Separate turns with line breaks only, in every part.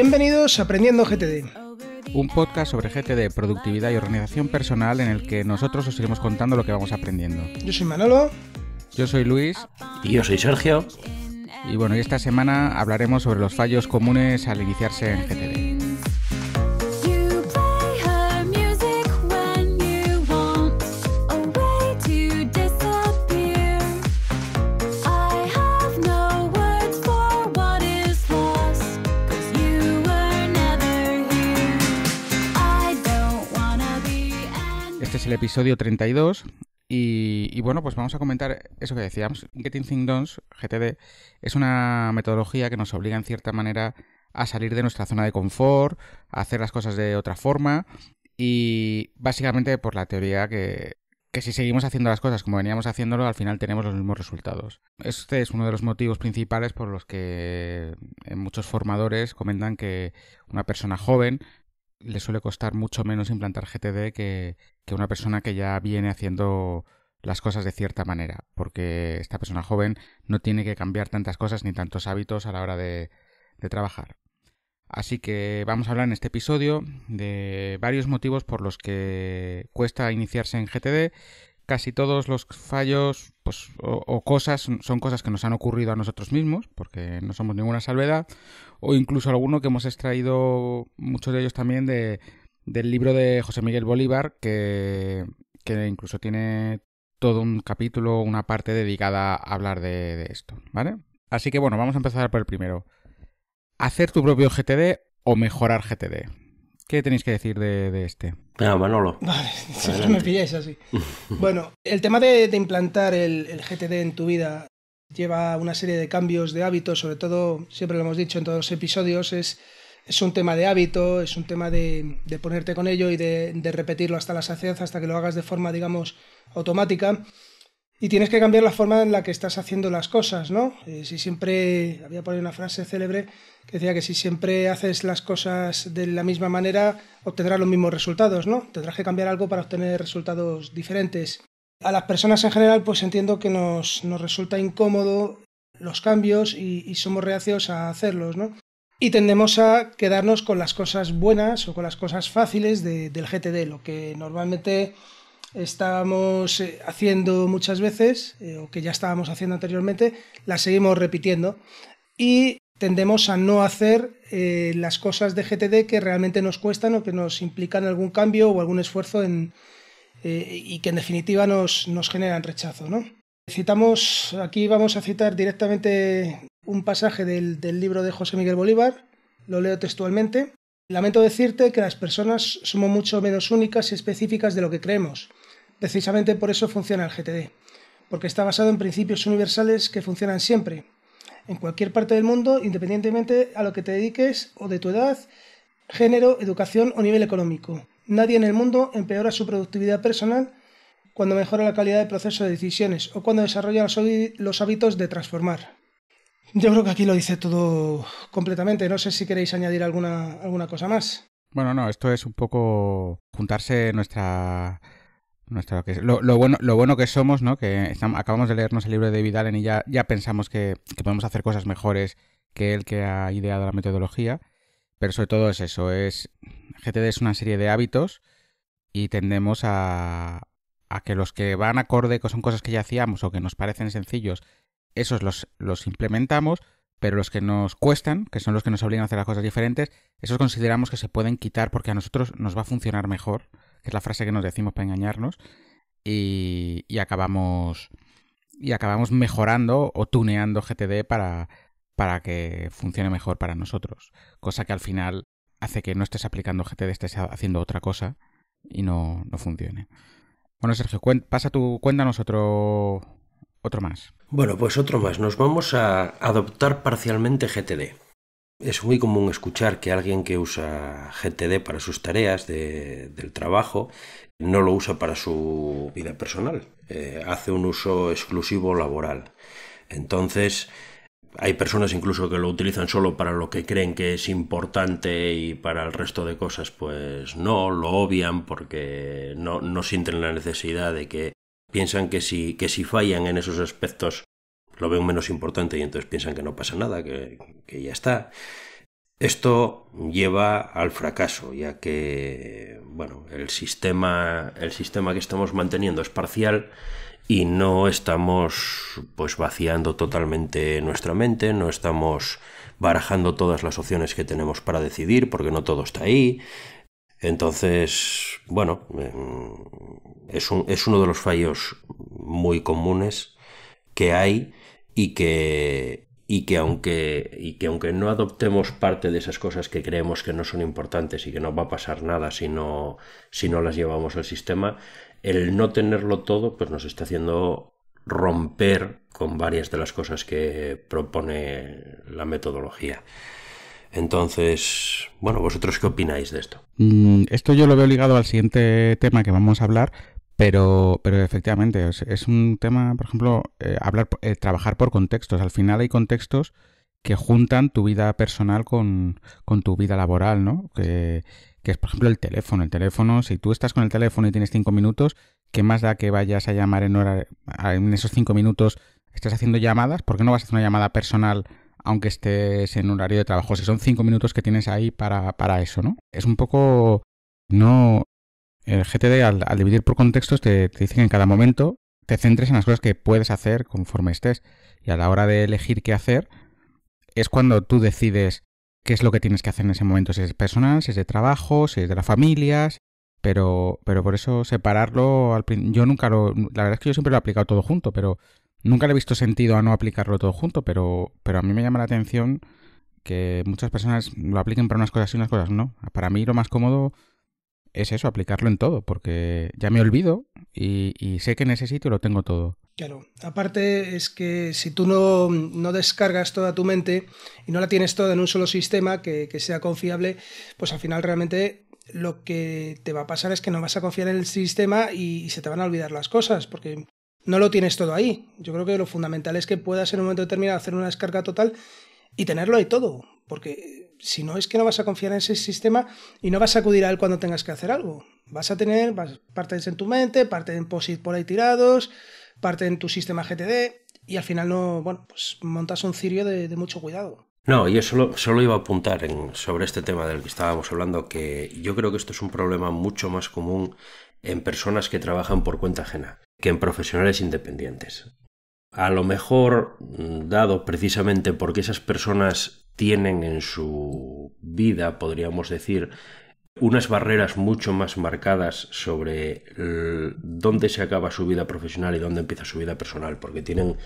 Bienvenidos a Aprendiendo GTD.
Un podcast sobre GTD, productividad y organización personal en el que nosotros os iremos contando lo que vamos aprendiendo. Yo soy Manolo. Yo soy Luis. Y yo soy Sergio. Y bueno, esta semana hablaremos sobre los fallos comunes al iniciarse en GTD. el episodio 32 y, bueno, pues vamos a comentar eso que decíamos. Getting Things Done, GTD, es una metodología que nos obliga en cierta manera a salir de nuestra zona de confort, a hacer las cosas de otra forma y básicamente por la teoría que, que si seguimos haciendo las cosas como veníamos haciéndolo, al final tenemos los mismos resultados. Este es uno de los motivos principales por los que eh, muchos formadores comentan que una persona joven le suele costar mucho menos implantar GTD que, que una persona que ya viene haciendo las cosas de cierta manera, porque esta persona joven no tiene que cambiar tantas cosas ni tantos hábitos a la hora de, de trabajar. Así que vamos a hablar en este episodio de varios motivos por los que cuesta iniciarse en GTD casi todos los fallos pues, o, cosas son cosas que nos han ocurrido a nosotros mismos, porque no somos ninguna salvedad, o incluso alguno que hemos extraído, muchos de ellos también, de, del libro de José Miguel Bolívar, que, que incluso tiene todo un capítulo, una parte dedicada a hablar de, de esto, ¿vale? Así que bueno, vamos a empezar por el primero. Hacer tu propio GTD o mejorar GTD. ¿Qué tenéis que decir de, de este? Ah, Manolo. Vale, me pilláis así. bueno,
el tema de, implantar el, GTD en tu vida lleva una serie de cambios de hábitos, sobre todo, siempre lo hemos dicho en todos los episodios, es, un tema de hábito, es un tema de, de ponerte con ello y de, repetirlo hasta la saciedad, hasta que lo hagas de forma, digamos, automática. Y tienes que cambiar la forma en la que estás haciendo las cosas, ¿no? Eh, si siempre, había por ahí una frase célebre que decía que si siempre haces las cosas de la misma manera, obtendrás los mismos resultados, ¿no? Tendrás que cambiar algo para obtener resultados diferentes. A las personas en general, pues entiendo que nos, resulta incómodo los cambios y, somos reacios a hacerlos, ¿no? Y tendemos a quedarnos con las cosas buenas o con las cosas fáciles del GTD, lo que normalmente estábamos eh, haciendo muchas veces, eh, o que ya estábamos haciendo anteriormente, la seguimos repitiendo. Y tendemos a no hacer eh, las cosas de GTD que realmente nos cuestan o que nos implican algún cambio o algún esfuerzo en, y que en definitiva nos, nos generan rechazo. ¿no? Citamos, aquí vamos a citar directamente un pasaje del, del libro de José Miguel Bolívar, lo leo textualmente. Lamento decirte que las personas somos mucho menos únicas y específicas de lo que creemos. Precisamente por eso funciona el GTD, porque está basado en principios universales que funcionan siempre, en cualquier parte del mundo, independientemente a lo que te dediques o de tu edad, género, educación o nivel económico. Nadie en el mundo empeora su productividad personal cuando mejora la calidad del proceso de decisiones o cuando desarrolla los hábitos de transformar. Yo creo que aquí lo dice todo completamente. No sé si queréis añadir alguna, alguna cosa más.
Bueno, no, esto es un poco juntarse nuestra lo, bueno, lo bueno que somos, ¿no? Que acabamos de leernos el libro de Allen y ya, ya pensamos que, podemos hacer cosas mejores que el que ha ideado la metodología. Pero sobre todo es eso, es GTD es una serie de hábitos y tendemos a, a que los que van acorde, que son cosas que ya hacíamos o que nos parecen sencillos, esos los, los implementamos, pero los que nos cuestan, que son los que nos obligan a hacer las cosas diferentes, esos consideramos que se pueden quitar porque a nosotros nos va a funcionar mejor que es la frase que nos decimos para engañarnos, y, acabamos y acabamos mejorando o tuneando GTD para, para que funcione mejor para nosotros. Cosa que al final hace que no estés aplicando GTD, estés haciendo otra cosa y no, no funcione. Bueno, Sergio, pasa tu, cuéntanos otro, otro más. Bueno,
pues otro más. Nos vamos a adoptar parcialmente GTD. Es muy común escuchar que alguien que usa GTD para sus tareas de, del trabajo no lo usa para su vida personal, eh, hace un uso exclusivo laboral. Entonces, hay personas incluso que lo utilizan solo para lo que creen que es importante y para el resto de cosas pues no, lo obvian porque no, no sienten la necesidad de que piensan que si, que si fallan en esos aspectos lo ven menos importante y entonces piensan que no pasa nada, que, que ya está. Esto lleva al fracaso, ya que bueno, el sistema, el sistema que estamos manteniendo es parcial y no estamos pues vaciando totalmente nuestra mente, no estamos barajando todas las opciones que tenemos para decidir, porque no todo está ahí. Entonces, bueno, em, es, un, es uno de los fallos muy comunes que hay y que, que aunque y que aunque no adoptemos parte de esas cosas que creemos que no son importantes y que no va a pasar nada si no las llevamos al sistema el no tenerlo todo pues nos está haciendo romper con varias de las cosas que propone la metodología entonces, bueno, ¿vosotros qué opináis de esto?
Mm, esto yo lo veo ligado al siguiente tema que vamos a hablar, pero, pero efectivamente, es, un tema, por ejemplo, eh, hablar, eh, trabajar por contextos. Al final hay contextos que juntan tu vida personal con, tu vida laboral, ¿no? Que, es, por ejemplo, el teléfono. El teléfono, si tú estás con el teléfono y tienes cinco minutos, ¿qué más da que vayas a llamar en, esos cinco minutos? Estás haciendo llamadas, ¿por qué no vas a hacer una llamada personal aunque estés en un horario de trabajo. Si son cinco minutos que tienes ahí para, para eso, ¿no? Es un poco no, el GTD al, dividir por contextos te, te, dice que en cada momento te centres en las cosas que puedes hacer conforme estés. Y a la hora de elegir qué hacer, es cuando tú decides qué es lo que tienes que hacer en ese momento, si es personal, si es de trabajo, si es de las familias, pero, pero por eso separarlo, yo nunca lo, la verdad es que yo siempre lo he aplicado todo junto, pero nunca le he visto sentido a no aplicarlo todo junto, pero, pero a mí me llama la atención que muchas personas lo apliquen para unas cosas y unas cosas no. Para mí lo más cómodo es eso, aplicarlo en todo, porque ya me olvido y, sé que necesito y lo tengo todo.
Claro, aparte es que si tú no, descargas toda tu mente y no la tienes toda en un solo sistema que, sea confiable, pues al final realmente lo que te va a pasar es que no vas a confiar en el sistema y, y se te van a olvidar las cosas, porque no lo tienes todo ahí. Yo creo que lo fundamental es que puedas en un momento determinado hacer una descarga total y tenerlo ahí todo, porque si no es que no vas a confiar en ese sistema y no vas a acudir a él cuando tengas que hacer algo. Vas a tener partes en tu mente, parte en POSIT por ahí tirados, parte en tu sistema GTD y al final no, bueno, pues montas un cirio de, mucho cuidado.
No, yo solo, solo iba a apuntar sobre este tema del que estábamos hablando, que yo creo que esto es un problema mucho más común en personas que trabajan por cuenta ajena que en profesionales independientes. A lo mejor, mm, dado precisamente porque esas personas tienen en su vida, podríamos decir, unas barreras mucho más marcadas sobre dónde se acaba su vida profesional y dónde empieza su vida personal, porque tienen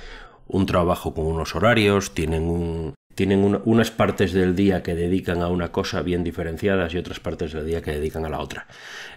un trabajo con unos horarios, tienen un, tienen unas partes del día que dedican a una cosa bien diferenciadas y otras partes del día que dedican a la otra.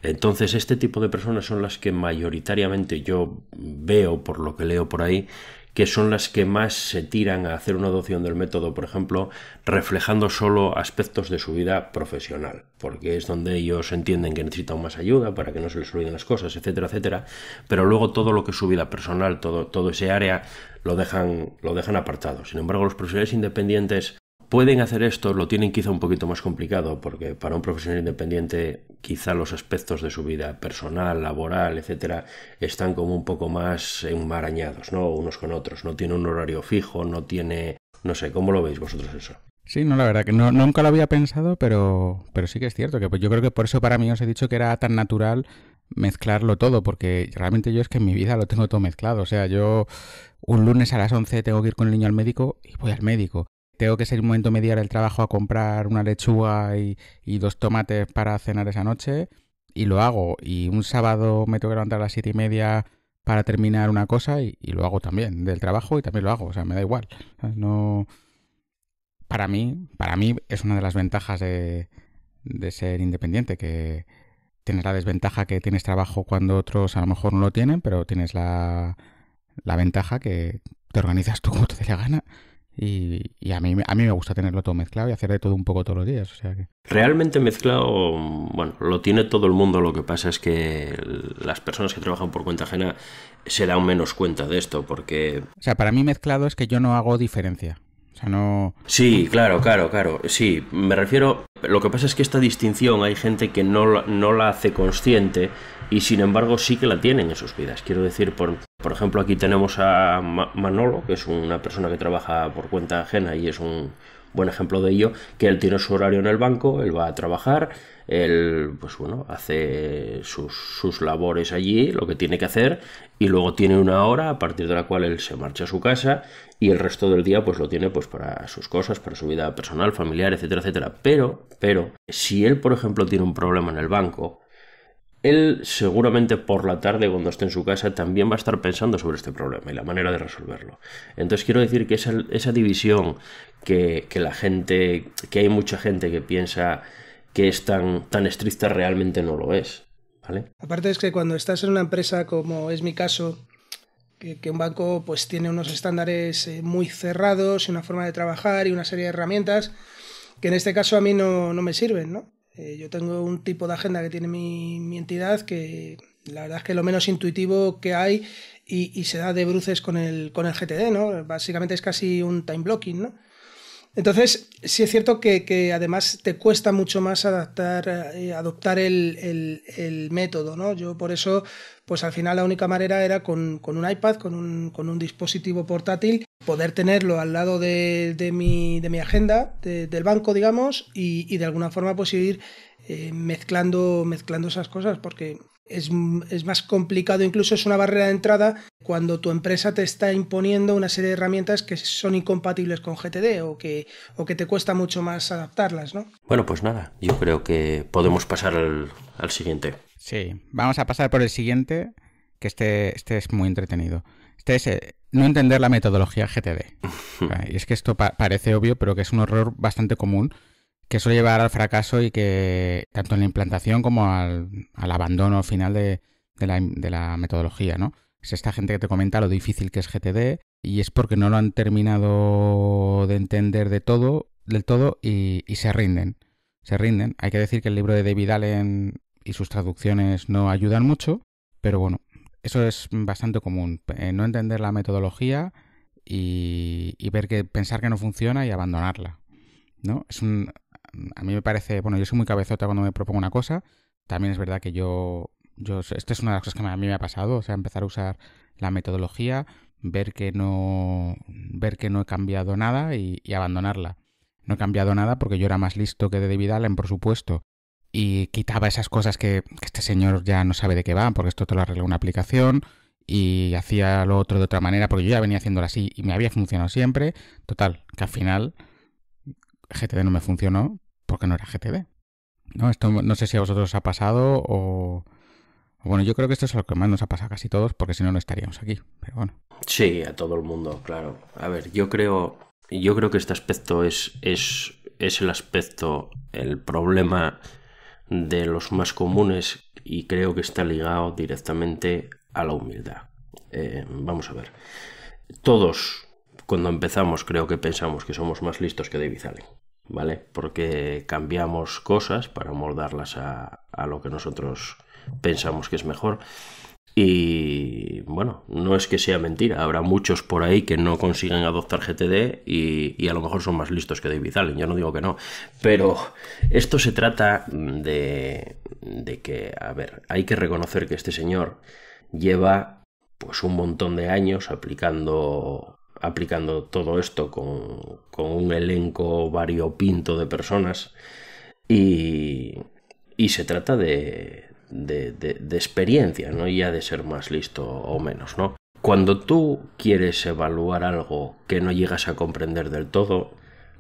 Entonces, este tipo de personas son las que mayoritariamente yo veo, por lo que leo por ahí, que son las que más se tiran a hacer una adopción del método, por ejemplo, reflejando solo aspectos de su vida profesional, porque es donde ellos entienden que necesitan más ayuda para que no se les olviden las cosas, etcétera, etcétera, pero luego todo lo que es su vida personal, todo, todo ese área, lo dejan, lo dejan apartado. Sin embargo, los profesionales independientes Pueden hacer esto, lo tienen quizá un poquito más complicado, porque para un profesional independiente quizá los aspectos de su vida personal, laboral, etcétera, están como un poco más enmarañados, ¿no? Unos con otros. No tiene un horario fijo, no tiene. No sé, ¿cómo lo veis vosotros eso?
Sí, no, la verdad que no, nunca lo había pensado, pero, pero sí que es cierto que pues yo creo que por eso para mí os he dicho que era tan natural mezclarlo todo, porque realmente yo es que en mi vida lo tengo todo mezclado. O sea, yo un lunes a las 11 tengo que ir con el niño al médico y voy al médico tengo que ser el momento mediar el del trabajo a comprar una lechuga y, dos tomates para cenar esa noche y lo hago. Y un sábado me tengo que levantar a las siete y media para terminar una cosa y, lo hago también del trabajo y también lo hago. O sea, me da igual. No. Para mí, para mí es una de las ventajas de, ser independiente, que tienes la desventaja que tienes trabajo cuando otros a lo mejor no lo tienen, pero tienes la, la ventaja que te organizas tú como te dé la gana y, a, mí, a mí me gusta tenerlo todo mezclado y hacer de todo un poco todos los días. O sea
Realmente mezclado, bueno, lo tiene todo el mundo. Lo que pasa es que las personas que trabajan por cuenta ajena se dan menos cuenta de esto porque...
O sea, para mí mezclado es que yo no hago diferencia. O sea, no...
Sí, claro, claro, claro. Sí, me refiero... Lo que pasa es que esta distinción hay gente que no, no la hace consciente y sin embargo sí que la tienen en sus vidas. Quiero decir, por, por ejemplo, aquí tenemos a Manolo, que es una persona que trabaja por cuenta ajena y es un buen ejemplo de ello, que él tiene su horario en el banco, él va a trabajar, él, pues bueno, hace sus, sus labores allí, lo que tiene que hacer, y luego tiene una hora a partir de la cual él se marcha a su casa y el resto del día pues lo tiene pues para sus cosas, para su vida personal, familiar, etcétera, etcétera. Pero, pero, si él, por ejemplo, tiene un problema en el banco, él seguramente por la tarde, cuando esté en su casa, también va a estar pensando sobre este problema y la manera de resolverlo. Entonces quiero decir que esa, división que, la gente, que hay mucha gente que piensa que es tan, tan estricta, realmente no lo es. ¿vale?
Aparte es que cuando estás en una empresa como es mi caso, que, un banco pues tiene unos estándares eh, muy cerrados y una forma de trabajar y una serie de herramientas que en este caso a mí no, no me sirven, ¿no? Eh, yo tengo un tipo de agenda que tiene mi, entidad que la verdad es que lo menos intuitivo que hay y, y, se da de bruces con el, con el GTD, ¿no? Básicamente es casi un time blocking, ¿no? Entonces, sí es cierto que, además te cuesta mucho más adaptar, eh, adoptar el, método, ¿no? Yo por eso, pues al final la única manera era con, un iPad, con un, con un, dispositivo portátil, poder tenerlo al lado de, mi, de mi, agenda, del banco, digamos, y, de alguna forma pues ir eh, mezclando, mezclando esas cosas, porque es, es, más complicado, incluso es una barrera de entrada cuando tu empresa te está imponiendo una serie de herramientas que son incompatibles con GTD o que, o que te cuesta mucho más adaptarlas, ¿no?
Bueno, pues nada, yo creo que podemos pasar al, siguiente. Sí,
vamos a pasar por el siguiente, que este, este es muy entretenido. Este es eh, no entender la metodología GTD. y es que esto parece obvio, pero que es un error bastante común que eso llevar al fracaso y que tanto en la implantación como al, abandono final de, la, metodología, ¿no? Es esta gente que te comenta lo difícil que es GTD y es porque no lo han terminado de entender de todo, del todo y, se rinden. Se rinden. Hay que decir que el libro de David Allen y sus traducciones no ayudan mucho, pero bueno, eso es bastante común. Eh, no entender la metodología y, y, ver que pensar que no funciona y abandonarla. ¿no? Es un, a mí me parece, bueno, yo soy muy cabezota cuando me propongo una cosa. También es verdad que yo, yo, esta es una de las cosas que a mí me ha pasado, o sea, empezar a usar la metodología, ver que no, ver que no he cambiado nada y, abandonarla. No he cambiado nada porque yo era más listo que David Allen, por supuesto. Y quitaba esas cosas que, este señor ya no sabe de qué va porque esto te lo arregla una aplicación y hacía lo otro de otra manera, porque yo ya venía haciéndolo así y me había funcionado siempre. Total, que al final GTD no me funcionó, porque no era GTD. ¿no? Esto no sé si a vosotros os ha pasado o... Bueno, yo creo que esto es lo que más nos ha pasado a casi todos, porque si no, no estaríamos aquí. Pero bueno.
Sí, a todo el mundo, claro. A ver, yo creo, yo creo que este aspecto es, es, es el aspecto, el problema de los más comunes y creo que está ligado directamente a la humildad. Eh, vamos a ver. Todos, cuando empezamos, creo que pensamos que somos más listos que David Allen. ¿vale? Porque cambiamos cosas para moldarlas a, a lo que nosotros pensamos que es mejor. Y bueno, no es que sea mentira, habrá muchos por ahí que no consiguen adoptar GTD y, a lo mejor son más listos que David Allen, yo no digo que no, pero esto se trata de, de que, a ver, hay que reconocer que este señor lleva pues un montón de años aplicando aplicando todo esto con, un elenco variopinto de personas y, y se trata de, de, experiencia, ¿no? Y ya de ser más listo o menos, ¿no? Cuando tú quieres evaluar algo que no llegas a comprender del todo,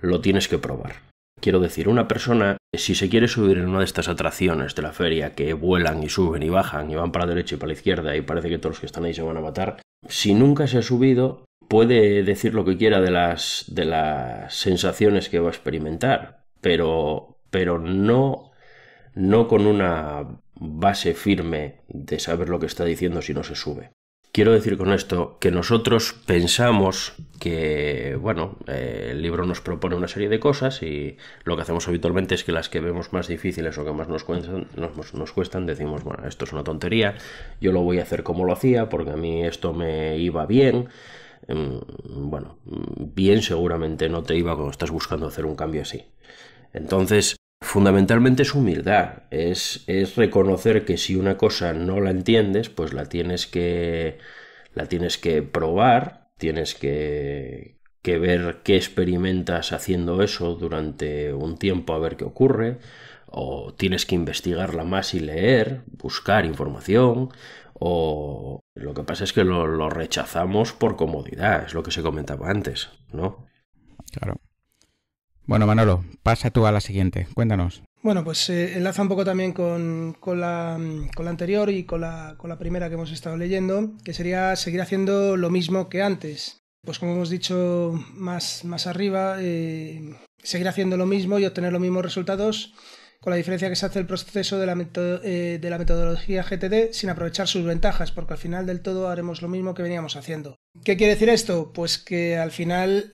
lo tienes que probar. Quiero decir, una persona, si se quiere subir en una de estas atracciones de la feria que vuelan y suben y bajan y van para la derecha y para la izquierda y parece que todos los que están ahí se van a matar, si nunca se ha subido, puede decir lo que quiera de las, de las sensaciones que va a experimentar, pero, pero no, no con una base firme de saber lo que está diciendo si no se sube. Quiero decir con esto que nosotros pensamos que, bueno, eh, el libro nos propone una serie de cosas y lo que hacemos habitualmente es que las que vemos más difíciles o que más nos nos cuestan decimos, bueno, esto es una tontería, yo lo voy a hacer como lo hacía porque a mí esto me iba bien. Em, bueno, bien seguramente no te iba cuando estás buscando hacer un cambio así. Entonces, fundamentalmente es humildad, es, reconocer que si una cosa no la entiendes, pues la tienes que, la tienes que probar, tienes que, que ver qué experimentas haciendo eso durante un tiempo a ver qué ocurre, o tienes que investigarla más y leer, buscar información, o, lo que pasa es que lo, rechazamos por comodidad, es lo que se comentaba antes, ¿no?
Claro. Bueno, Manolo, pasa tú a la siguiente. Cuéntanos.
Bueno, pues eh, enlaza un poco también con, la, anterior y con la, con la, primera que hemos estado leyendo, que sería seguir haciendo lo mismo que antes. Pues como hemos dicho más, más arriba, eh, seguir haciendo lo mismo y obtener los mismos resultados con la diferencia que se hace el proceso de la, eh, metodología GTD sin aprovechar sus ventajas, porque al final del todo haremos lo mismo que veníamos haciendo. ¿Qué quiere decir esto? Pues que al final,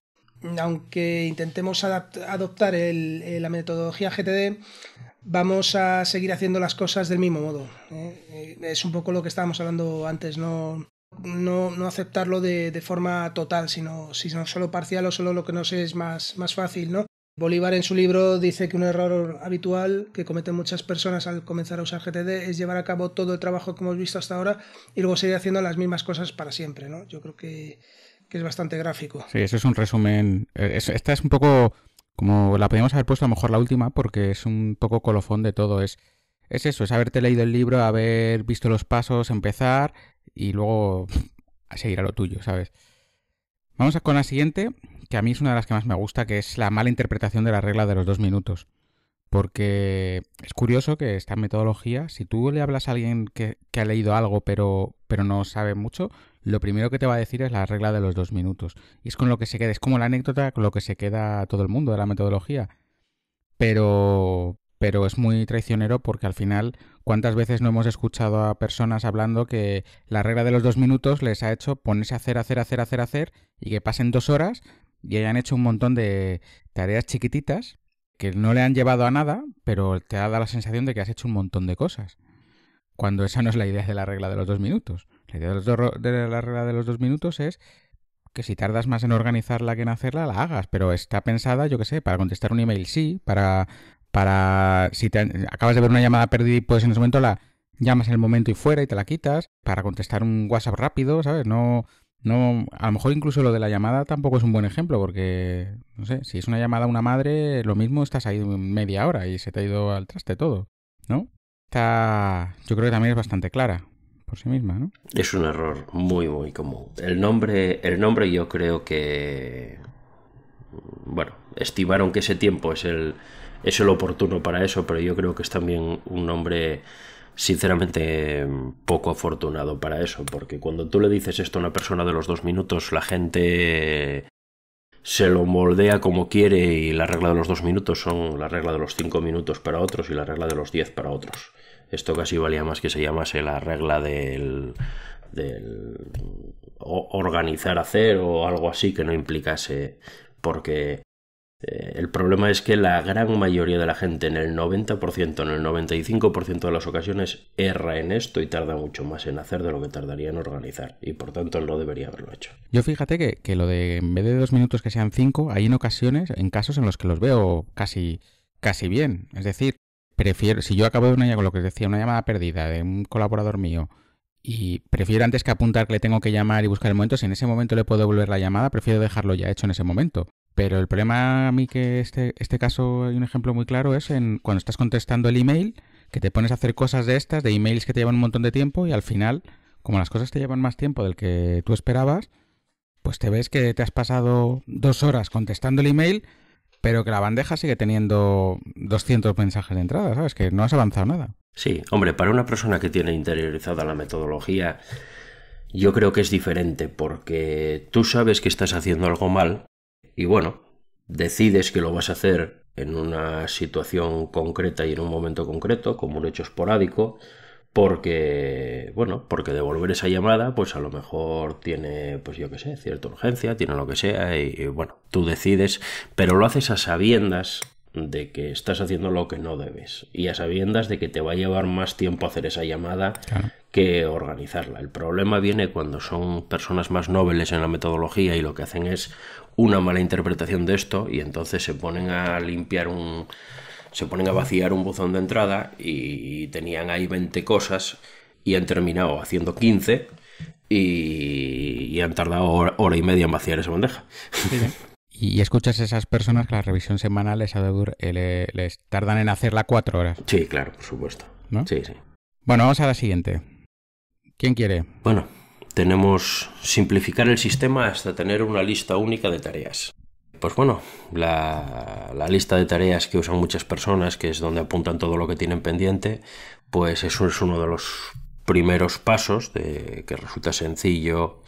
aunque intentemos adoptar eh, la metodología GTD, vamos a seguir haciendo las cosas del mismo modo. ¿eh? Es un poco lo que estábamos hablando antes, no, aceptarlo de, forma total, sino, solo parcial o solo lo que nos es más, más fácil, ¿no? Bolívar en su libro dice que un error habitual que cometen muchas personas al comenzar a usar GTD es llevar a cabo todo el trabajo que hemos visto hasta ahora y luego seguir haciendo las mismas cosas para siempre, ¿no? Yo creo que, es bastante gráfico.
Sí, eso es un resumen. Eh, esta es un poco como la podríamos haber puesto a lo mejor la última porque es un poco colofón de todo. Es, es eso, es haberte leído el libro, haber visto los pasos, empezar y luego a seguir a lo tuyo, ¿sabes? Vamos con la siguiente, que a mí es una de las que más me gusta, que es la mala interpretación de la regla de los dos minutos. Porque es curioso que esta metodología, si tú le hablas a alguien que, ha leído algo pero, pero no sabe mucho, lo primero que te va a decir es la regla de los dos minutos. Y es con lo que se queda, es como la anécdota con lo que se queda todo el mundo de la metodología. Pero, pero es muy traicionero porque al final, ¿cuántas veces no hemos escuchado a personas hablando que la regla de los dos minutos les ha hecho ponerse a hacer, hacer, hacer, hacer, hacer y que pasen dos horas y hayan hecho un montón de tareas chiquititas que no le han llevado a nada, pero te ha dado la sensación de que has hecho un montón de cosas. Cuando esa no es la idea de la regla de los dos minutos. La idea de, la regla de los dos minutos es que si tardas más en organizarla que en hacerla, la hagas, pero está pensada, yo qué sé, para contestar un email sí, para, para si te acabas de ver una llamada perdida y pues en ese momento la llamas en el momento y fuera y te la quitas, para contestar un WhatsApp rápido, ¿sabes? No no, a lo mejor incluso lo de la llamada tampoco es un buen ejemplo, porque, no sé, si es una llamada a una madre, lo mismo estás ahí media hora y se te ha ido al traste todo, ¿no? Está, yo creo que también es bastante clara por sí misma, ¿no?
Es un error muy, muy común. El nombre, el nombre yo creo que, bueno, estimaron que ese tiempo es el, es el oportuno para eso, pero yo creo que es también un nombre sinceramente poco afortunado para eso, porque cuando tú le dices esto a una persona de los dos minutos, la gente se lo moldea como quiere y la regla de los dos minutos son la regla de los cinco minutos para otros y la regla de los diez para otros. Esto casi valía más que se llamase la regla del, del organizar hacer o algo así que no implicase porque eh, el problema es que la gran mayoría de la gente, en el 90%, en el 95% de las ocasiones, erra en esto y tarda mucho más en hacer de lo que tardaría en organizar. Y por tanto no debería haberlo hecho.
Yo fíjate que, lo de en vez de dos minutos que sean cinco, hay en ocasiones, en casos en los que los veo casi, casi bien. Es decir, prefiero, si yo acabo de una, lo que decía, una llamada perdida de un colaborador mío, y prefiero antes que apuntar que le tengo que llamar y buscar el momento, si en ese momento le puedo devolver la llamada, prefiero dejarlo ya hecho en ese momento. Pero el problema a mí que este, este caso hay un ejemplo muy claro es en cuando estás contestando el email, que te pones a hacer cosas de estas, de emails que te llevan un montón de tiempo y al final, como las cosas te llevan más tiempo del que tú esperabas, pues te ves que te has pasado dos horas contestando el email, pero que la bandeja sigue teniendo 200 mensajes de entrada, ¿sabes? Que no has avanzado nada.
Sí, hombre, para una persona que tiene interiorizada la metodología, yo creo que es diferente porque tú sabes que estás haciendo algo mal y bueno, decides que lo vas a hacer en una situación concreta y en un momento concreto, como un hecho esporádico, porque, bueno, porque devolver esa llamada, pues a lo mejor tiene, pues yo qué sé, cierta urgencia, tiene lo que sea, y, bueno, tú decides, pero lo haces a sabiendas de que estás haciendo lo que no debes y a sabiendas de que te va a llevar más tiempo hacer esa llamada que organizarla. El problema viene cuando son personas más nobles en la metodología y lo que hacen es una mala interpretación de esto y entonces se ponen a limpiar un... se ponen a vaciar un buzón de entrada y tenían ahí 20 cosas y han terminado haciendo 15 y, han tardado hora, y media en vaciar esa bandeja.
Y escuchas a esas personas que la revisión semanal les, eh, les tardan en hacerla cuatro horas. Sí, claro, por supuesto. Sí, sí. Bueno, vamos a la siguiente. ¿Quién quiere?
Bueno, tenemos simplificar el sistema hasta tener una lista única de tareas. Pues bueno, la, lista de tareas que usan muchas personas, que es donde apuntan todo lo que tienen pendiente, pues eso es uno de los primeros pasos de, que resulta sencillo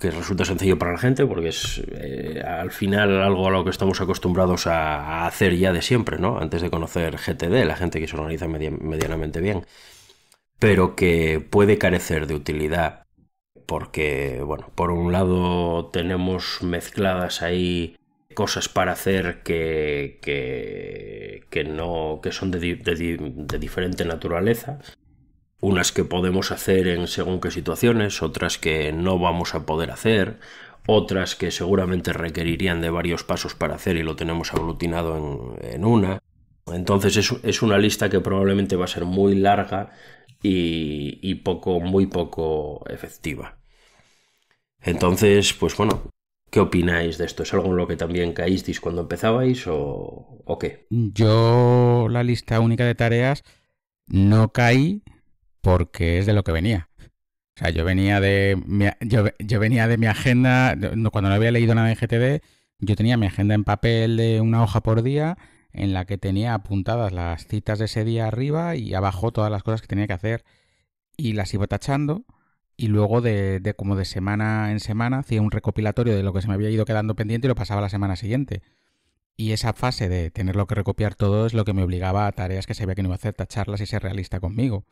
que resulta sencillo para la gente porque es eh, al final algo a lo que estamos acostumbrados a, a, hacer ya de siempre, ¿no? Antes de conocer GTD, la gente que se organiza medianamente bien pero que puede carecer de utilidad porque, bueno, por un lado tenemos mezcladas ahí cosas para hacer que, que, no, que son de, diferente naturaleza, unas que podemos hacer en según qué situaciones, otras que no vamos a poder hacer, otras que seguramente requerirían de varios pasos para hacer y lo tenemos aglutinado en, una. Entonces es, una lista que probablemente va a ser muy larga y, poco, muy poco efectiva. Entonces, pues bueno, ¿Qué opináis de esto? ¿Es algo en lo que también caísteis cuando empezabais o, o, qué?
Yo la lista única de tareas no caí porque es de lo que venía. O sea, yo venía de mi, yo, yo venía de mi agenda, cuando no había leído nada de GTD, yo tenía mi agenda en papel de una hoja por día en la que tenía apuntadas las citas de ese día arriba y abajo todas las cosas que tenía que hacer y las iba tachando y luego de, como de semana en semana hacía un recopilatorio de lo que se me había ido quedando pendiente y lo pasaba la semana siguiente. Y esa fase de tenerlo que recopiar todo es lo que me obligaba a tareas que sabía que no iba a hacer, tacharlas y ser realista conmigo.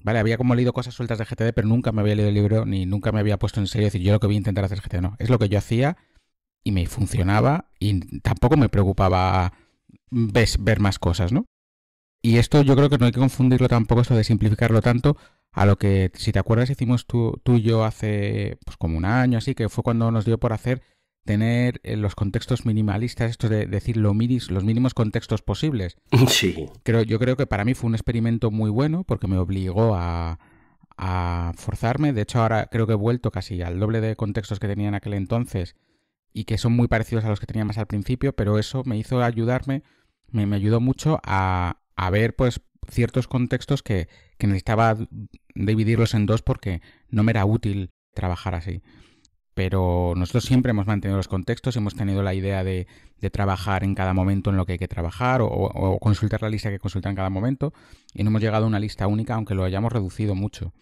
Vale, había como leído cosas sueltas de GTD, pero nunca me había leído el libro ni nunca me había puesto en serio decir yo lo que voy a intentar hacer GTD, no. Es lo que yo hacía y me funcionaba y tampoco me preocupaba ves, ver más cosas, ¿no? Y esto yo creo que no hay que confundirlo tampoco, esto de simplificarlo tanto, a lo que, si te acuerdas, hicimos tú, tú y yo hace pues como un año, así que fue cuando nos dio por hacer tener eh, los contextos minimalistas, esto de decir lo los mínimos contextos posibles. Sí. Creo, yo creo que para mí fue un experimento muy bueno porque me obligó a, a forzarme. De hecho, ahora creo que he vuelto casi al doble de contextos que tenía en aquel entonces y que son muy parecidos a los que tenía más al principio, pero eso me hizo ayudarme me, me ayudó mucho a, a, ver pues ciertos contextos que, que, necesitaba dividirlos en dos porque no me era útil trabajar así. Pero nosotros siempre hemos mantenido los contextos, hemos tenido la idea de, de trabajar en cada momento en lo que hay que trabajar o, o consultar la lista que consulta en cada momento y no hemos llegado a una lista única aunque lo hayamos reducido mucho.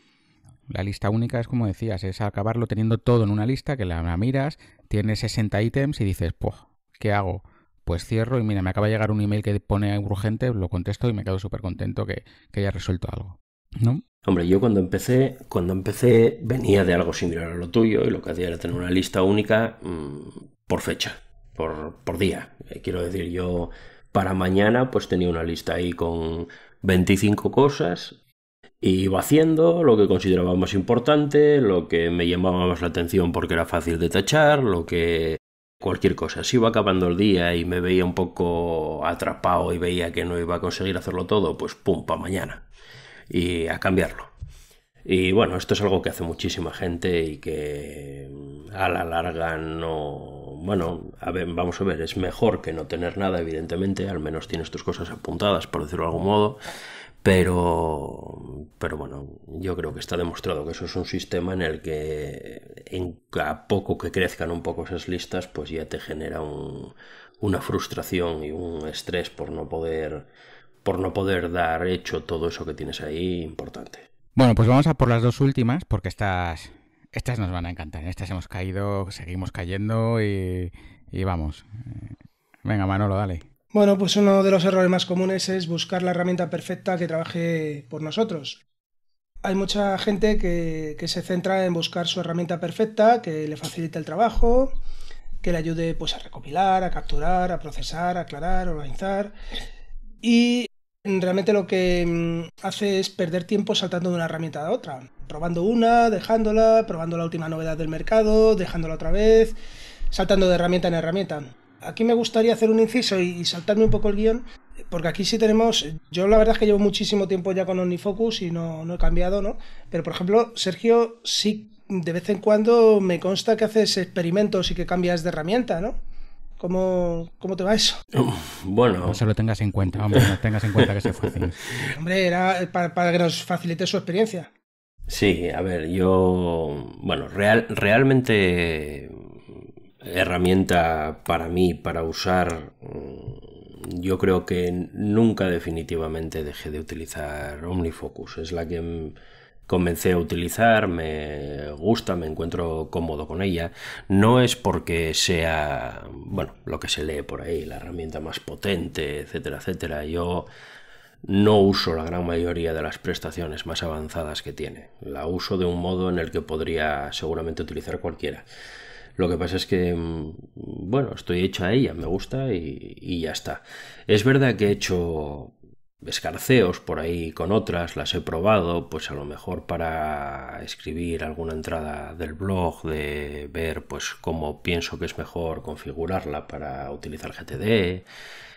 La lista única es como decías, es acabarlo teniendo todo en una lista que la, miras, tiene 60 ítems y dices, ¿qué hago? pues cierro y mira, me acaba de llegar un email que pone urgente, lo contesto y me quedo súper contento que, haya resuelto algo. ¿No?
Hombre, yo cuando empecé, cuando empecé venía de algo similar a lo tuyo y lo que hacía era tener una lista única mm, por fecha, por, por día. Eh, quiero decir, yo para mañana pues tenía una lista ahí con 25 cosas y iba haciendo lo que consideraba más importante, lo que me llamaba más la atención porque era fácil de tachar, lo que cualquier cosa. Si iba acabando el día y me veía un poco atrapado y veía que no iba a conseguir hacerlo todo, pues pum, pa' mañana. Y a cambiarlo. Y bueno, esto es algo que hace muchísima gente y que mm, a la larga no... Bueno, a ver, vamos a ver, es mejor que no tener nada, evidentemente, al menos tienes tus cosas apuntadas, por decirlo de algún modo, pero, pero bueno, yo creo que está demostrado que eso es un sistema en el que en, a poco que crezcan un poco esas listas, pues ya te genera una frustración y un estrés por no poder por no poder dar hecho todo eso
que tienes ahí importante. Bueno, pues vamos a por las dos últimas porque estas estas nos van a encantar. estas hemos caído, seguimos cayendo y, y vamos. Venga, Manolo, dale.
Bueno, pues uno de los errores más comunes es buscar la herramienta perfecta que trabaje por nosotros. Hay mucha gente que, se centra en buscar su herramienta perfecta, que le facilite el trabajo, que le ayude pues, a recopilar, a capturar, a procesar, a aclarar, a organizar. Y realmente lo que mm, hace es perder tiempo saltando de una herramienta a otra, probando una, dejándola, probando la última novedad del mercado, dejándola otra vez, saltando de herramienta en herramienta aquí me gustaría hacer un inciso y, saltarme un poco el guión, porque aquí sí tenemos, yo la verdad es que llevo muchísimo tiempo ya con OmniFocus y no, he cambiado, ¿no? Pero por ejemplo, Sergio sí de vez en cuando me consta que haces experimentos y que cambias de herramienta, ¿no? ¿Cómo, ¿Cómo, te va eso?
Bueno. No se lo tengas en cuenta, hombre, no tengas en cuenta que se fácil.
hombre, era para, que nos facilite su experiencia.
Sí, a ver, yo. Bueno, real, realmente herramienta para mí, para usar, mm, yo creo que nunca definitivamente dejé de utilizar OmniFocus. Es la que comencé a utilizar, me gusta, me encuentro cómodo con ella. No es porque sea, bueno, lo que se lee por ahí, la herramienta más potente, etcétera, etcétera. Yo no uso la gran mayoría de las prestaciones más avanzadas que tiene. La uso de un modo en el que podría seguramente utilizar cualquiera. Lo que pasa es que, mm, bueno, estoy hecho a ella, me gusta y, ya está. Es verdad que he hecho escarceos por ahí con otras, las he probado, pues a lo mejor para escribir alguna entrada del blog, de ver pues cómo pienso que es mejor configurarla para utilizar GTD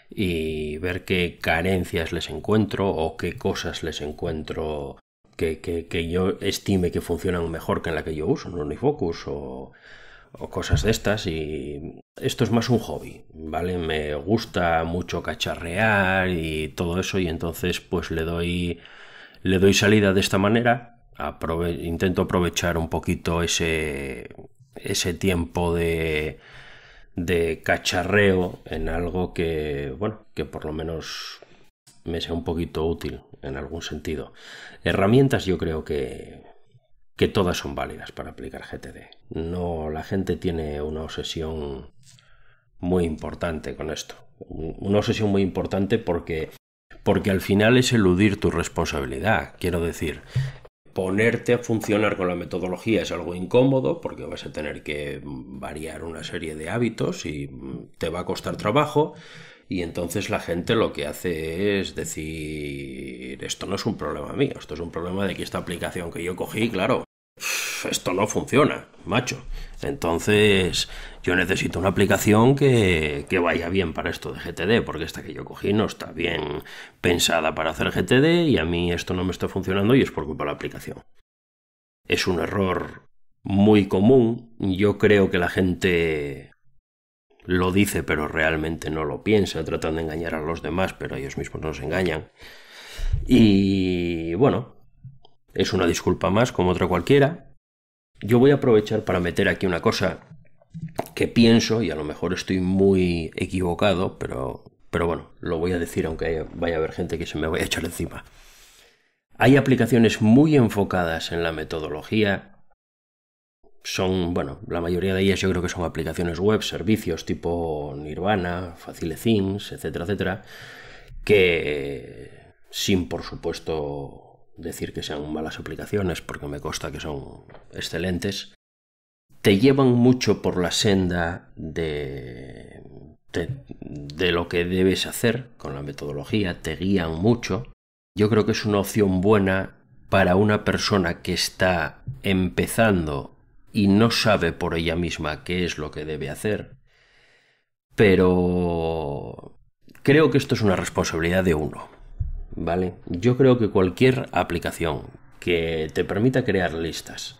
y ver qué carencias les encuentro o qué cosas les encuentro que, que, que yo estime que funcionan mejor que en la que yo uso, en Unifocus o o cosas de estas y esto es más un hobby, ¿vale? Me gusta mucho cacharrear y todo eso y entonces pues le doy le doy salida de esta manera, intento aprovechar un poquito ese ese tiempo de de cacharreo en algo que, bueno, que por lo menos me sea un poquito útil en algún sentido. Herramientas yo creo que que todas son válidas para aplicar GTD. No, la gente tiene una obsesión muy importante con esto. Una obsesión muy importante porque, porque al final es eludir tu responsabilidad. Quiero decir, ponerte a funcionar con la metodología es algo incómodo porque vas a tener que variar una serie de hábitos y te va a costar trabajo. Y entonces la gente lo que hace es decir, esto no es un problema mío, esto es un problema de que esta aplicación que yo cogí, claro, esto no funciona, macho. Entonces, yo necesito una aplicación que, que, vaya bien para esto de GTD, porque esta que yo cogí no está bien pensada para hacer GTD y a mí esto no me está funcionando y es por culpa de la aplicación. Es un error muy común. Yo creo que la gente lo dice, pero realmente no lo piensa. Tratan de engañar a los demás, pero ellos mismos no se engañan. Y bueno, es una disculpa más como otra cualquiera. Yo voy a aprovechar para meter aquí una cosa que pienso, y a lo mejor estoy muy equivocado, pero, pero bueno, lo voy a decir aunque vaya a haber gente que se me vaya a echar encima. Hay aplicaciones muy enfocadas en la metodología. Son, bueno, la mayoría de ellas yo creo que son aplicaciones web, servicios tipo Nirvana, Facile Things, etcétera, etcétera, que sin, por supuesto, decir que sean malas aplicaciones porque me consta que son excelentes, te llevan mucho por la senda de, de, de, lo que debes hacer con la metodología, te guían mucho. Yo creo que es una opción buena para una persona que está empezando y no sabe por ella misma qué es lo que debe hacer. Pero creo que esto es una responsabilidad de uno ¿vale? Yo creo que cualquier aplicación que te permita crear listas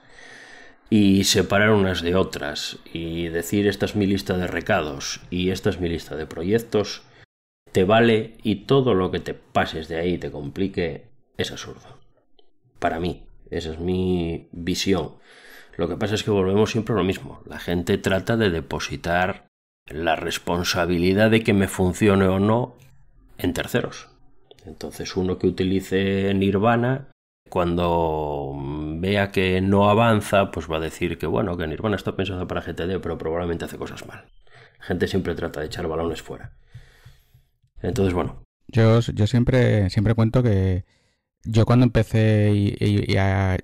y separar unas de otras y decir esta es mi lista de recados y esta es mi lista de proyectos, te vale y todo lo que te pases de ahí te complique es absurdo. Para mí, esa es mi visión. Lo que pasa es que volvemos siempre a lo mismo. La gente trata de depositar la responsabilidad de que me funcione o no en terceros. Entonces uno que utilice Nirvana, cuando vea que no avanza, pues va a decir que bueno, que Nirvana está pensado para GTD, pero probablemente hace cosas mal. La gente siempre trata de echar balones fuera. Entonces, bueno.
Yo, siempre, siempre cuento que yo cuando empecé,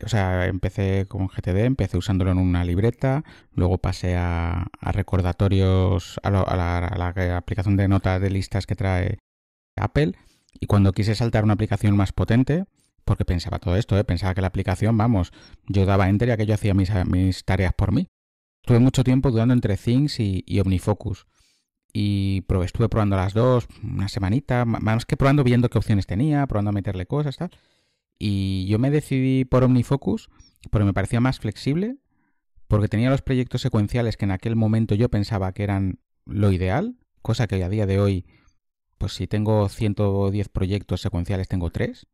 o sea, empecé con GTD, empecé usándolo en una libreta, luego pasé a, recordatorios, a, la, a, la, aplicación de notas de listas que trae Apple, y cuando quise saltar una aplicación más potente, porque pensaba todo esto, ¿eh? pensaba que la aplicación, vamos, yo daba enter y yo hacía ah, mis, tareas por mí. Tuve mucho tiempo dudando entre Things y, OmniFocus. Y estuve probando las dos una semanita, más que probando, viendo qué opciones tenía, probando a meterle cosas, tal. Y yo me decidí por OmniFocus porque me parecía más flexible, porque tenía los proyectos secuenciales que en aquel momento yo pensaba que eran lo ideal, cosa que a día de hoy pues si tengo 110 proyectos secuenciales, tengo tres.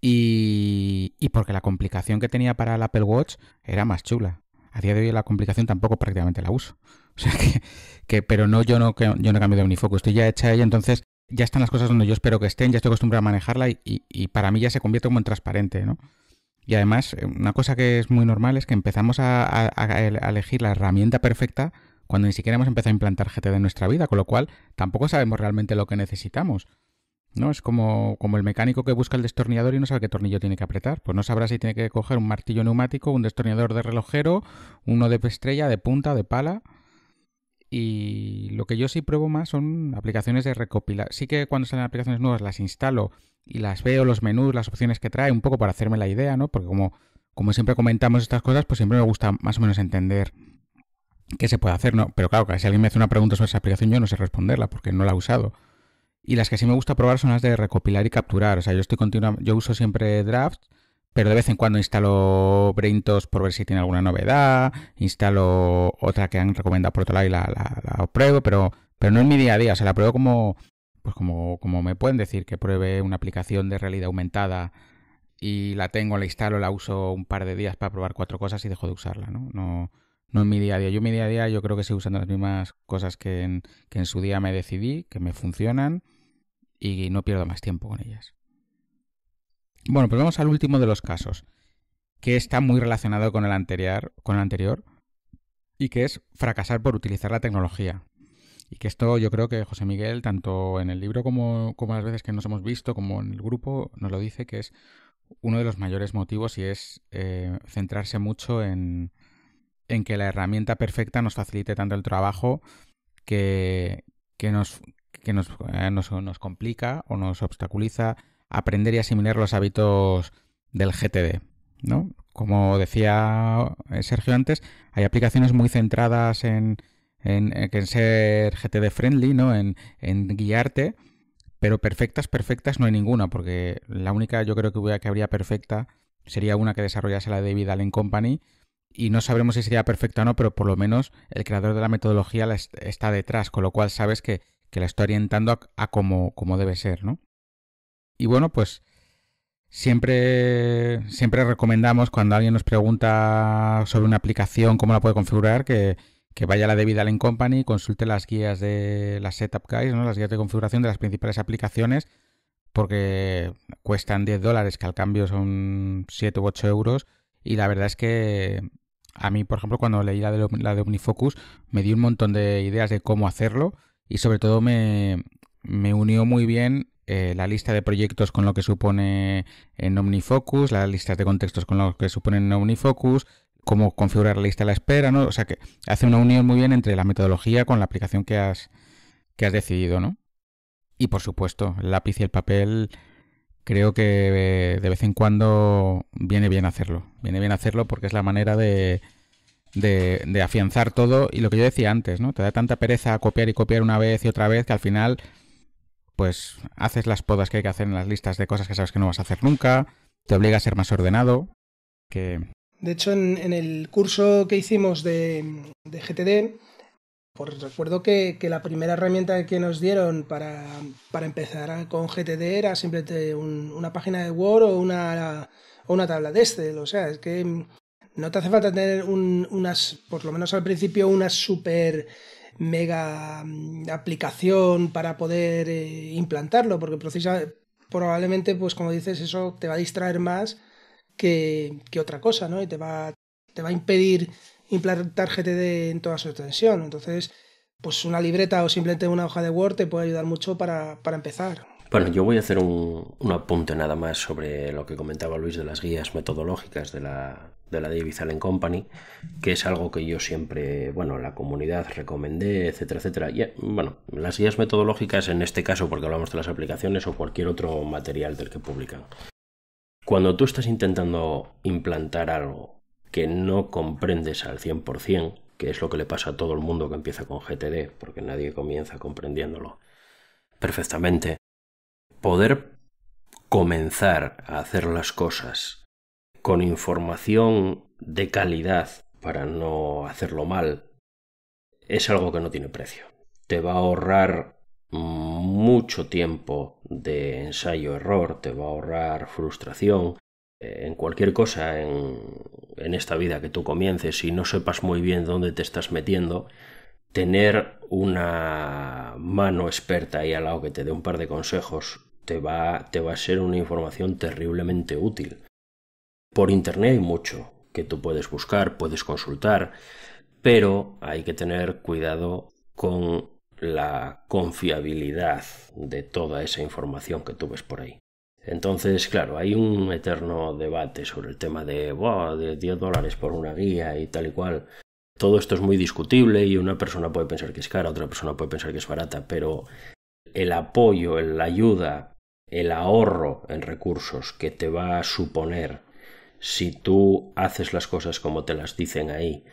Y, y porque la complicación que tenía para el Apple Watch era más chula. A día de hoy la complicación tampoco prácticamente la uso. O sea que, pero no, yo no, que, yo no cambio de Unifocus, Estoy ya hecha ella, entonces ya están las cosas donde yo espero que estén, ya estoy acostumbrado a manejarla y, y, para mí ya se convierte como en transparente, ¿no? Y además, eh, una cosa que es muy normal es que empezamos a elegir la herramienta perfecta cuando ni siquiera hemos empezado a implantar GTD de nuestra vida, con lo cual tampoco sabemos realmente lo que necesitamos. ¿no? Es como, como el mecánico que busca el destornillador y no sabe qué tornillo tiene que apretar. Pues no sabrá si tiene que coger un martillo neumático, un destornillador de relojero, uno de estrella, de punta, de pala. Y lo que yo sí pruebo más son aplicaciones de recopila. Sí que cuando salen aplicaciones nuevas las instalo y las veo, los menús, las opciones que trae, un poco para hacerme la idea, ¿no? Porque como, como siempre comentamos estas cosas, pues siempre me gusta más o menos entender qué se puede hacer, ¿no? Pero claro, si alguien me hace una pregunta sobre esa aplicación, yo no sé responderla porque no la he usado. Y las que sí me gusta probar son las de recopilar y capturar. O sea, yo estoy continua, yo uso siempre Draft, pero de vez en cuando instalo Braintos por ver si tiene alguna novedad. Instalo otra que han recomendado por otro lado y la, la, pruebo, pero, pero no en mi día a día. O sea, la pruebo como, pues como, como me pueden decir que pruebe una aplicación de realidad aumentada y la tengo, la instalo, la uso un par de días para probar cuatro cosas y dejo de usarla, ¿no? No no en mi día a día. Yo en mi día a día yo creo que sigo usando las mismas cosas que en, su día me decidí, que me funcionan y no pierdo más tiempo con ellas. Bueno, pues vamos al último de los casos, que está muy relacionado con el anterior, con el anterior y que es fracasar por utilizar la tecnología. Y que esto yo creo que José Miguel, tanto en el libro como, como las veces que nos hemos visto, como en el grupo, nos lo dice que es uno de los mayores motivos y es eh, centrarse mucho en, en que la herramienta perfecta nos facilite tanto el trabajo que, eh, nos, nos, complica o nos obstaculiza aprender y asimilar los hábitos del GTD. ¿no? Como decía eh, Sergio antes, hay aplicaciones muy centradas en, en, eh, ser GTD friendly, ¿no? en, guiarte, pero perfectas, perfectas no hay ninguna, porque la única yo creo que, hubiera, que habría perfecta sería una que desarrollase la de Vidal Company, y no sabremos si sería perfecta o no, pero por lo menos el creador de la metodología está detrás, con lo cual sabes que, la está orientando a, cómo como, debe ser, ¿no? Y bueno, pues siempre, siempre recomendamos cuando alguien nos pregunta sobre una aplicación, cómo la puede configurar, que, vaya a la de Allen Company consulte las guías de las Setup Guides, ¿no? las guías de configuración de las principales aplicaciones, porque cuestan 10 dólares, que al cambio son 7 u 8 euros, y la verdad es que a mí, por ejemplo, cuando leí la de, Omnifocus, me dio un montón de ideas de cómo hacerlo y sobre todo me, me unió muy bien eh, la lista de proyectos con lo que supone en OmniFocus, las listas de contextos con lo que supone en OmniFocus, cómo configurar la lista de la espera, ¿no? O sea que hace una unión muy bien entre la metodología con la aplicación que has, que has decidido, ¿no? Y por supuesto, el lápiz y el papel creo que eh, de vez en cuando viene bien hacerlo. Viene bien hacerlo porque es la manera de, de, afianzar todo. Y lo que yo decía antes, ¿no? Te da tanta pereza copiar y copiar una vez y otra vez que al final, pues haces las podas que hay que hacer en las listas de cosas que sabes que no vas a hacer nunca. Te obliga a ser más ordenado. Que...
De hecho, en, el curso que hicimos de GTD, pues recuerdo que, que, la primera herramienta que nos dieron para, para empezar con GTD era simplemente un, una página de Word o una, o una tabla de Excel. O sea, es que no te hace falta tener un, unas, por lo menos al principio, una super mega mm, aplicación para poder eh, implantarlo, porque probablemente, pues como dices, eso te va a distraer más que, que otra cosa, ¿no? Y te va, te va a impedir implantar GTD en toda su extensión. Entonces, pues una libreta o simplemente una hoja de Word te puede ayudar mucho para, para empezar.
Bueno, yo voy a hacer un, apunte nada más sobre lo que comentaba Luis de las guías metodológicas de la, de la Company, que es algo que yo siempre, bueno, la comunidad recomendé, etcétera, etcétera. Y, bueno, las guías metodológicas en este caso, porque hablamos de las aplicaciones o cualquier otro material del que publican. Cuando tú estás intentando implantar algo que no comprendes al 100%, que es lo que le pasa a todo el mundo que empieza con GTD, porque nadie comienza comprendiéndolo perfectamente, poder comenzar a hacer las cosas con información de calidad para no hacerlo mal, es algo que no tiene precio. Te va a ahorrar mucho tiempo de ensayo-error, te va a ahorrar frustración, en cualquier cosa en, en, esta vida que tú comiences y no sepas muy bien dónde te estás metiendo, tener una mano experta ahí al lado que te dé un par de consejos te va, te va a ser una información terriblemente útil. Por Internet hay mucho que tú puedes buscar, puedes consultar, pero hay que tener cuidado con la confiabilidad de toda esa información que tú ves por ahí. Entonces, claro, hay un eterno debate sobre el tema de, de 10 dólares por una guía y tal y cual. Todo esto es muy discutible y una persona puede pensar que es cara, otra persona puede pensar que es barata, pero el apoyo, la ayuda, el ahorro en recursos que te va a suponer si tú haces las cosas como te las dicen ahí,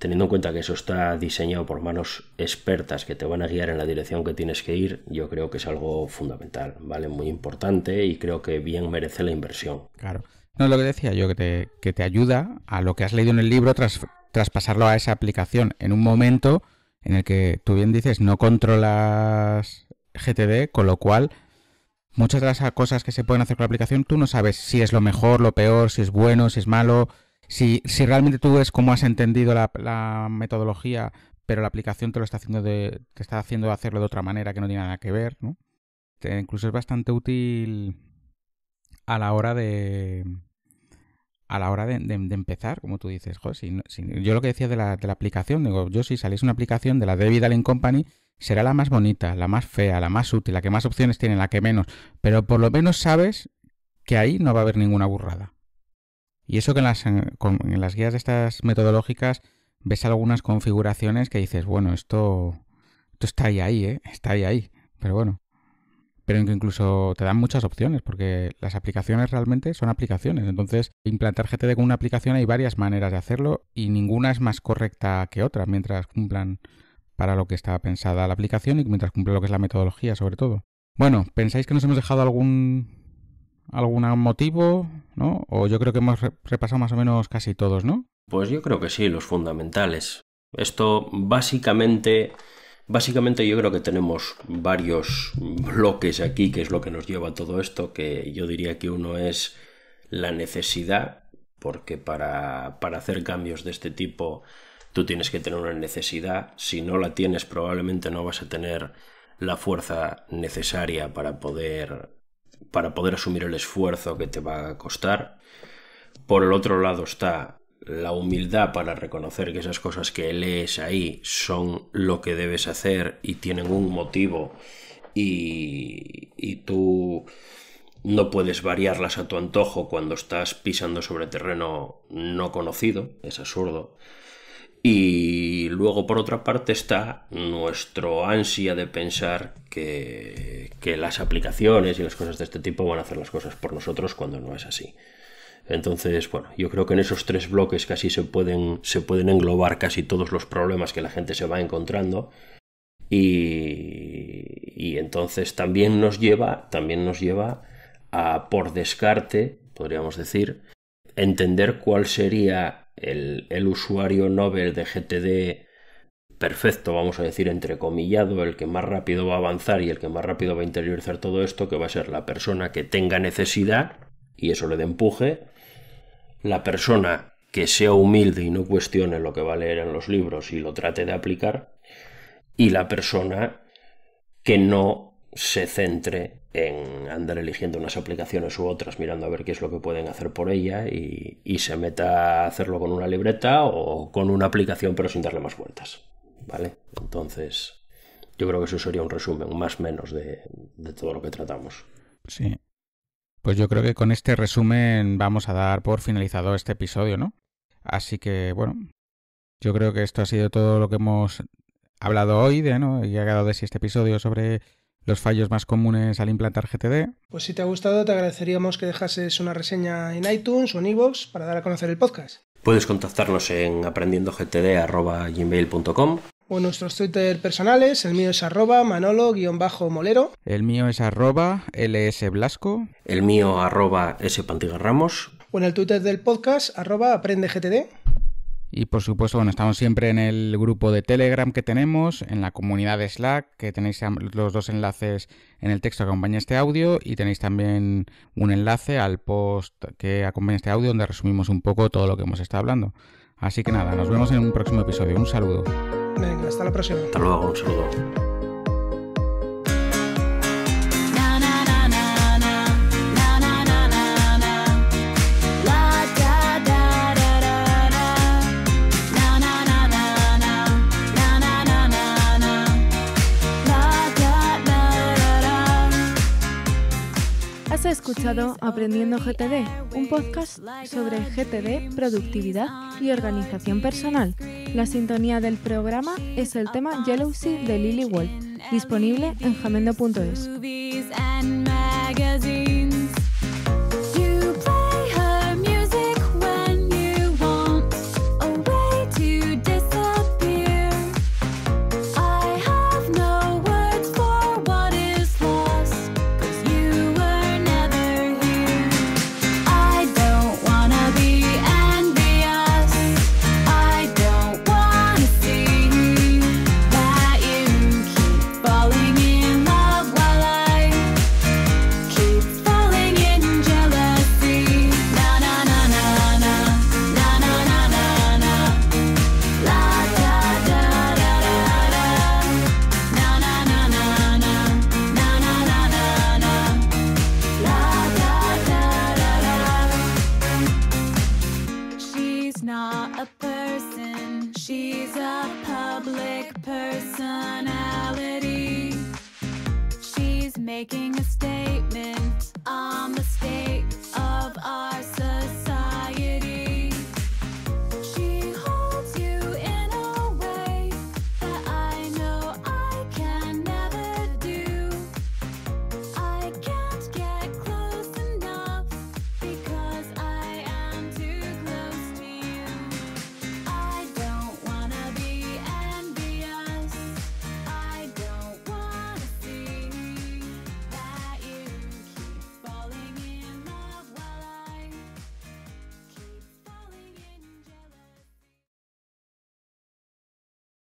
Teniendo en cuenta que eso está diseñado por manos expertas que te van a guiar en la dirección que tienes que ir, yo creo que es algo fundamental, ¿vale? Muy importante y creo que bien merece la inversión. Claro.
No, lo que decía yo, que te, que te ayuda a lo que has leído en el libro tras, traspasarlo a esa aplicación en un momento en el que tú bien dices no controlas GTD, con lo cual muchas de las cosas que se pueden hacer con la aplicación tú no sabes si es lo mejor, lo peor, si es bueno, si es malo, si, realmente tú ves cómo has entendido la, metodología, pero la aplicación te lo está haciendo de, te está haciendo hacerlo de otra manera que no tiene nada que ver, incluso es bastante útil a la hora de a la hora de, empezar, como tú dices, yo lo que decía de la, aplicación, digo, yo si salís una aplicación de la David Allen Company, será la más bonita, la más fea, la más útil, la que más opciones tiene, la que menos, pero por lo menos sabes que ahí no va a haber ninguna burrada. Y eso que en las, guías de estas metodológicas ves algunas configuraciones que dices, bueno, esto, está ahí, ahí, ¿eh? está ahí, ahí, pero bueno. Pero incluso te dan muchas opciones, porque las aplicaciones realmente son aplicaciones. Entonces, implantar GTD con una aplicación hay varias maneras de hacerlo y ninguna es más correcta que otra, mientras cumplan para lo que está pensada la aplicación y mientras cumple lo que es la metodología, sobre todo. Bueno, ¿pensáis que nos hemos dejado algún algún motivo, ¿no? O yo creo que hemos repasado más o menos casi todos, ¿no?
Pues yo creo que sí, los fundamentales. Esto básicamente, básicamente yo creo que tenemos varios bloques aquí, que es lo que nos lleva a todo esto, que yo diría que uno es la necesidad, porque para, para hacer cambios de este tipo tú tienes que tener una necesidad, si no la tienes probablemente no vas a tener la fuerza necesaria para poder para poder asumir el esfuerzo que te va a costar. Por el otro lado está la humildad para reconocer que esas cosas que lees ahí son lo que debes hacer y tienen un motivo y, y tú no puedes variarlas a tu antojo cuando estás pisando sobre terreno no conocido, es absurdo. Y luego, por otra parte, está nuestro ansia de pensar que, que, las aplicaciones y las cosas de este tipo van a hacer las cosas por nosotros cuando no es así. Entonces, bueno, yo creo que en esos tres bloques casi se pueden, se pueden englobar casi todos los problemas que la gente se va encontrando. Y, y entonces también nos lleva, también nos lleva a, por descarte, podríamos decir, entender cuál sería el, usuario Nobel de GTD perfecto, vamos a decir entrecomillado, el que más rápido va a avanzar y el que más rápido va a interiorizar todo esto, que va a ser la persona que tenga necesidad y eso le dé empuje, la persona que sea humilde y no cuestione lo que va a leer en los libros y lo trate de aplicar, y la persona que no se centre en andar eligiendo unas aplicaciones u otras, mirando a ver qué es lo que pueden hacer por ella y, se meta a hacerlo con una libreta o con una aplicación pero sin darle más vueltas. ¿Vale? Entonces, yo creo que eso sería un resumen más o menos de, todo lo que tratamos.
Sí. Pues yo creo que con este resumen vamos a dar por finalizado este episodio, ¿no? Así que, bueno, yo creo que esto ha sido todo lo que hemos hablado hoy de, ¿no? Y ha quedado de sí este episodio sobre los fallos más comunes al implantar GTD.
Pues si te ha gustado, te agradeceríamos que dejases una reseña en iTunes o en iVoox para dar a conocer el podcast.
Puedes contactarnos en aprendiendogtd.gmail.com
o en nuestros Twitter personales, el mío es arroba manolo-molero.
El mío es arroba lsblasco. El mío arroba spantigarramos.
O en el Twitter del podcast arroba aprendegtd.
Y por supuesto, bueno, estamos siempre en el grupo de Telegram que tenemos, en la comunidad de Slack, que tenéis los dos enlaces en el texto que acompaña este audio y tenéis también un enlace al post que acompaña este audio donde resumimos un poco todo lo que hemos estado hablando. Así que nada, nos vemos en un próximo episodio. Un saludo.
Venga, hasta la próxima.
Hasta luego, un saludo.
He escuchado Aprendiendo GTD, un podcast sobre GTD, productividad y organización personal. La sintonía del programa es el tema Jealousy de Lily Wall, disponible en jamendo.es.